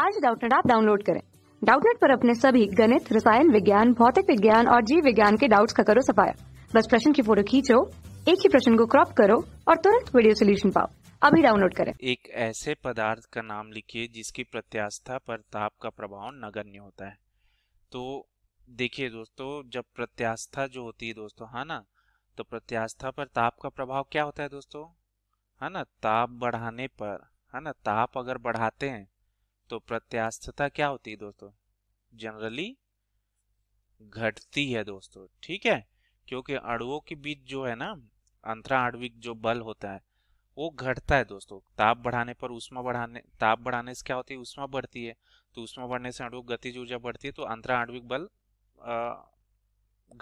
आज डाउटनेट आप डाउनलोड करें डाउटनेट पर अपने सभी गणित रसायन विज्ञान भौतिक विज्ञान और जीव विज्ञान के डाउट्स का करो सफाया बस प्रश्न की फोटो खींचो एक ही प्रश्न को क्रॉप करो और तुरंत वीडियो सोल्यूशन पाओ अभी डाउनलोड करें एक ऐसे पदार्थ का नाम लिखिए जिसकी प्रत्यास्था पर ताप का प्रभाव नगण्य होता है तो देखिए दोस्तों जब प्रत्यास्था जो होती है दोस्तों है हाँ ना तो प्रत्यास्था पर ताप का प्रभाव क्या होता है दोस्तों है हाँ ना ताप बढ़ाने पर है हाँ ना ताप अगर बढ़ाते हैं तो प्रत्यास्थता क्या होती है दोस्तों जनरली घटती है दोस्तों ठीक है क्योंकि अड़ुओं के बीच जो है ना अंतरा जो बल होता है वो घटता है दोस्तों ताप बढ़ाने पर उष्मा बढ़ाने ताप बढ़ाने से क्या होती है उष्मा बढ़ती है तो उष्मा बढ़ने से अड़ुक गतिज ऊर्जा बढ़ती है तो अंतरा आणविक बल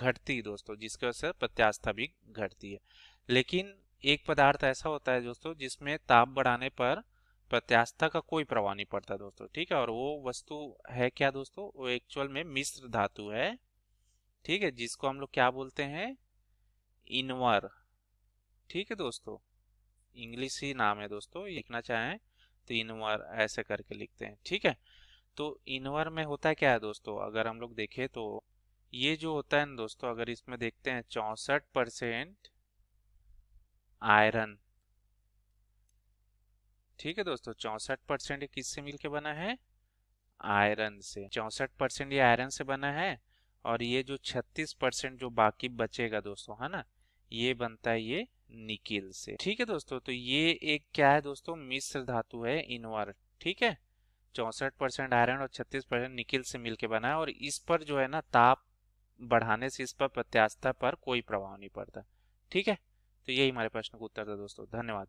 घटती है दोस्तों जिसकी वजह से प्रत्यास्था भी घटती है लेकिन एक पदार्थ ऐसा होता है दोस्तों जिसमें ताप बढ़ाने पर प्रत्यास्था का कोई प्रभाव नहीं पड़ता दोस्तों ठीक है और वो वस्तु है क्या दोस्तों वो एक्चुअल में मिश्र धातु है ठीक है जिसको हम लोग क्या बोलते हैं इनवर ठीक है दोस्तों इंग्लिश ही नाम है दोस्तों लिखना चाहें तो इनवर ऐसे करके लिखते हैं ठीक है तो इनवर में होता है क्या है दोस्तों अगर हम लोग देखें तो ये जो होता है ना दोस्तों अगर इसमें देखते हैं चौसठ परसेंट आयरन ठीक है दोस्तों चौसठ परसेंट किससे मिलके बना है आयरन से चौसठ परसेंट ये आयरन से बना है और ये जो छत्तीस परसेंट जो बाकी बचेगा दोस्तों है ना ये बनता है ये निकिल से ठीक है दोस्तों तो ये एक क्या है दोस्तों मिश्र धातु है इनवर ठीक है चौसठ परसेंट आयरन और छत्तीस परसेंट निकिल से मिलके बना है और इस पर जो है ना ताप बढ़ाने से इस पर प्रत्यास्था पर कोई प्रभाव नहीं पड़ता ठीक है तो यही हमारे प्रश्न का उत्तर था दोस्तों धन्यवाद